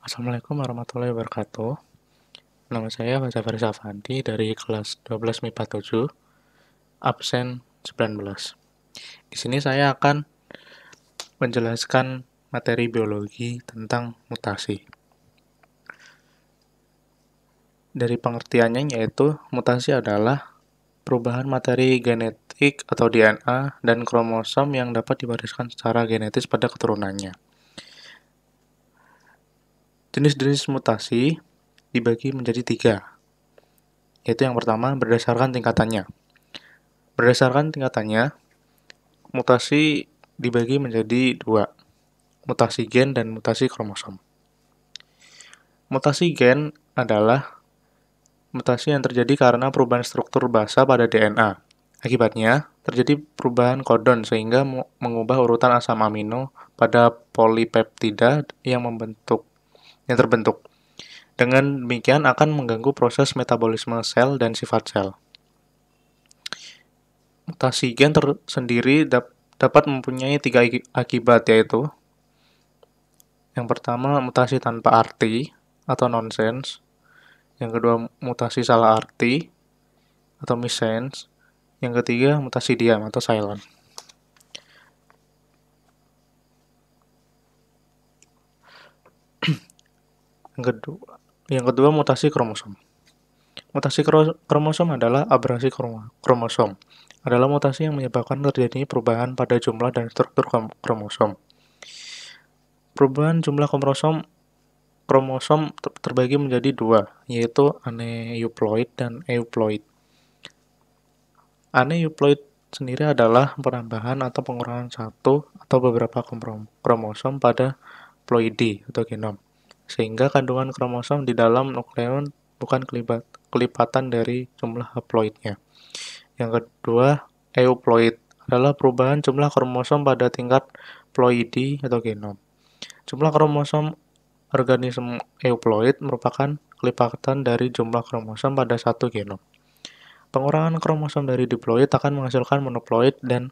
Assalamualaikum warahmatullahi wabarakatuh. Nama saya Fajar Farisafanti dari kelas 12 MIPA 7, absen 19. Di sini saya akan menjelaskan materi biologi tentang mutasi. Dari pengertiannya yaitu mutasi adalah perubahan materi genetik atau DNA dan kromosom yang dapat diwariskan secara genetis pada keturunannya. Jenis-jenis mutasi dibagi menjadi tiga, yaitu yang pertama berdasarkan tingkatannya. Berdasarkan tingkatannya, mutasi dibagi menjadi dua, mutasi gen dan mutasi kromosom. Mutasi gen adalah mutasi yang terjadi karena perubahan struktur basa pada DNA. Akibatnya, terjadi perubahan kodon sehingga mengubah urutan asam amino pada polipeptida yang membentuk yang terbentuk. Dengan demikian akan mengganggu proses metabolisme sel dan sifat sel. Mutasi gen tersendiri dap dapat mempunyai tiga akibat yaitu yang pertama mutasi tanpa arti atau nonsense, yang kedua mutasi salah arti atau missense, yang ketiga mutasi diam atau silent. Yang kedua, yang kedua mutasi kromosom. Mutasi kromosom adalah abrasi kromosom. Adalah mutasi yang menyebabkan terjadinya perubahan pada jumlah dan struktur kromosom. Perubahan jumlah kromosom kromosom terbagi menjadi dua, yaitu aneuploid dan euploid. Aneuploid sendiri adalah penambahan atau pengurangan satu atau beberapa kromosom pada ploidi atau genom sehingga kandungan kromosom di dalam nukleon bukan kelipat, kelipatan dari jumlah haploidnya. Yang kedua, euploid adalah perubahan jumlah kromosom pada tingkat ploidi atau genom. Jumlah kromosom organisme euploid merupakan kelipatan dari jumlah kromosom pada satu genom. Pengurangan kromosom dari diploid akan menghasilkan monoploid dan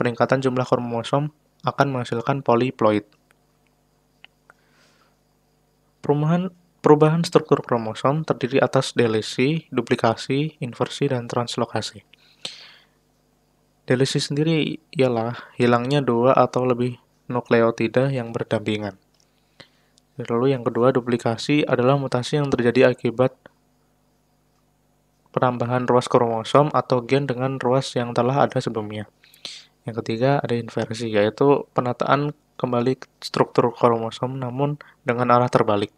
peningkatan jumlah kromosom akan menghasilkan poliploid. Perumahan, perubahan struktur kromosom terdiri atas delesi, duplikasi, inversi, dan translokasi. Delesi sendiri ialah hilangnya dua atau lebih nukleotida yang berdampingan. Lalu yang kedua, duplikasi adalah mutasi yang terjadi akibat penambahan ruas kromosom atau gen dengan ruas yang telah ada sebelumnya. Yang ketiga, ada inversi, yaitu penataan kembali struktur kromosom namun dengan arah terbalik.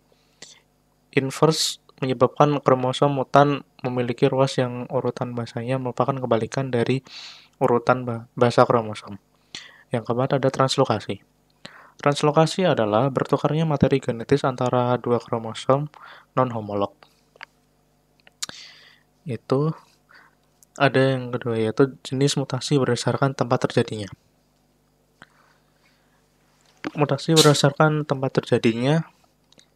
Inverse menyebabkan kromosom mutan memiliki ruas yang urutan bahasanya merupakan kebalikan dari urutan bahasa kromosom. Yang keempat ada translokasi. Translokasi adalah bertukarnya materi genetis antara dua kromosom non-homolog. Itu ada yang kedua yaitu jenis mutasi berdasarkan tempat terjadinya mutasi berdasarkan tempat terjadinya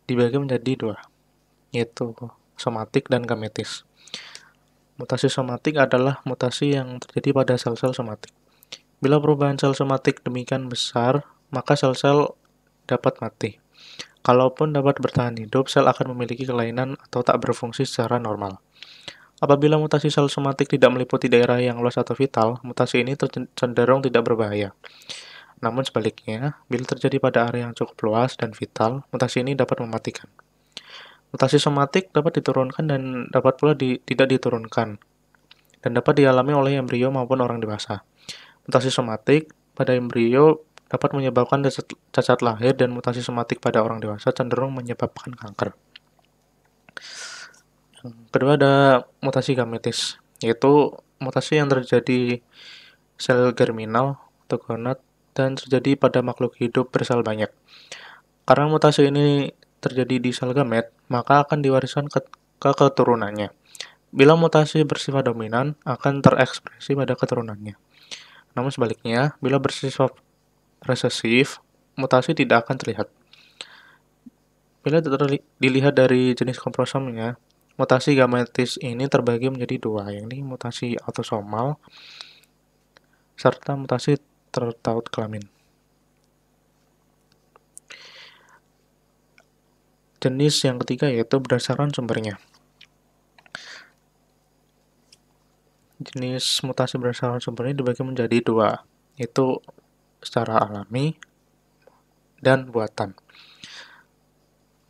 dibagi menjadi dua, yaitu somatik dan gametis. Mutasi somatik adalah mutasi yang terjadi pada sel-sel somatik. Bila perubahan sel somatik demikian besar, maka sel-sel dapat mati. Kalaupun dapat bertahan hidup, sel akan memiliki kelainan atau tak berfungsi secara normal. Apabila mutasi sel somatik tidak meliputi daerah yang luas atau vital, mutasi ini cenderung tidak berbahaya. Namun sebaliknya, bila terjadi pada area yang cukup luas dan vital, mutasi ini dapat mematikan. Mutasi somatik dapat diturunkan dan dapat pula di, tidak diturunkan, dan dapat dialami oleh embrio maupun orang dewasa. Mutasi somatik pada embrio dapat menyebabkan cacat lahir dan mutasi somatik pada orang dewasa cenderung menyebabkan kanker. kedua ada mutasi gametis, yaitu mutasi yang terjadi sel germinal, atau gonad dan terjadi pada makhluk hidup bersel banyak. Karena mutasi ini terjadi di sel gamet, maka akan diwariskan ke, ke keturunannya. Bila mutasi bersifat dominan, akan terekspresi pada keturunannya. Namun sebaliknya, bila bersifat resesif, mutasi tidak akan terlihat. Bila terli dilihat dari jenis kromosomnya, mutasi gametis ini terbagi menjadi dua, yaitu mutasi autosomal serta mutasi tertaut kelamin. Jenis yang ketiga yaitu berdasarkan sumbernya. Jenis mutasi berdasarkan sumbernya dibagi menjadi dua, yaitu secara alami dan buatan.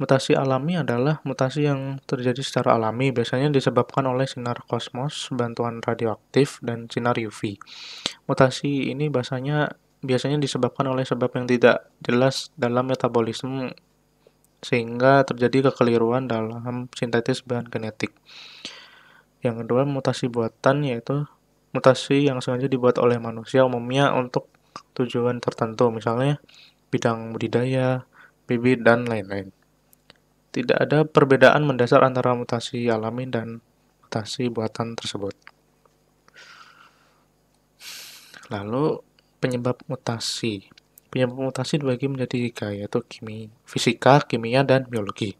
Mutasi alami adalah mutasi yang terjadi secara alami, biasanya disebabkan oleh sinar kosmos, bantuan radioaktif, dan sinar UV. Mutasi ini biasanya biasanya disebabkan oleh sebab yang tidak jelas dalam metabolisme sehingga terjadi kekeliruan dalam sintetis bahan genetik. Yang kedua, mutasi buatan yaitu mutasi yang sengaja dibuat oleh manusia umumnya untuk tujuan tertentu, misalnya bidang budidaya, bibit dan lain-lain tidak ada perbedaan mendasar antara mutasi alami dan mutasi buatan tersebut. Lalu penyebab mutasi. Penyebab mutasi dibagi menjadi tiga, yaitu kimi, fisika, kimia, dan biologi.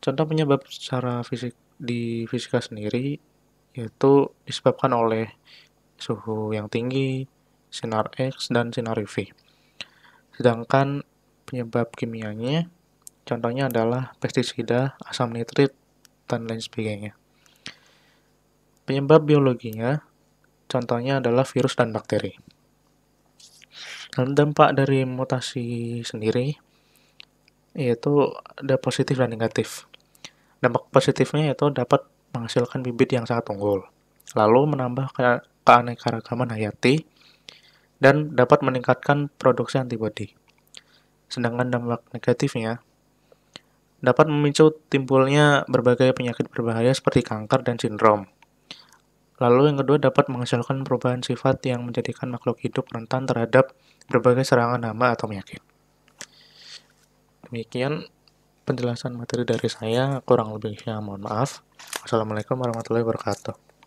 Contoh penyebab secara fisik di fisika sendiri yaitu disebabkan oleh suhu yang tinggi, sinar X, dan sinar UV. Sedangkan penyebab kimianya Contohnya adalah pestisida, asam nitrit, dan lain sebagainya. Penyebab biologinya, contohnya adalah virus dan bakteri. Dan dampak dari mutasi sendiri, yaitu ada positif dan negatif. Dampak positifnya yaitu dapat menghasilkan bibit yang sangat unggul, lalu menambah ke keanekaragaman hayati, dan dapat meningkatkan produksi antibodi. Sedangkan dampak negatifnya dapat memicu timbulnya berbagai penyakit berbahaya seperti kanker dan sindrom. Lalu yang kedua dapat menghasilkan perubahan sifat yang menjadikan makhluk hidup rentan terhadap berbagai serangan hama atau penyakit. Demikian penjelasan materi dari saya, kurang lebihnya mohon maaf. assalamualaikum warahmatullahi wabarakatuh.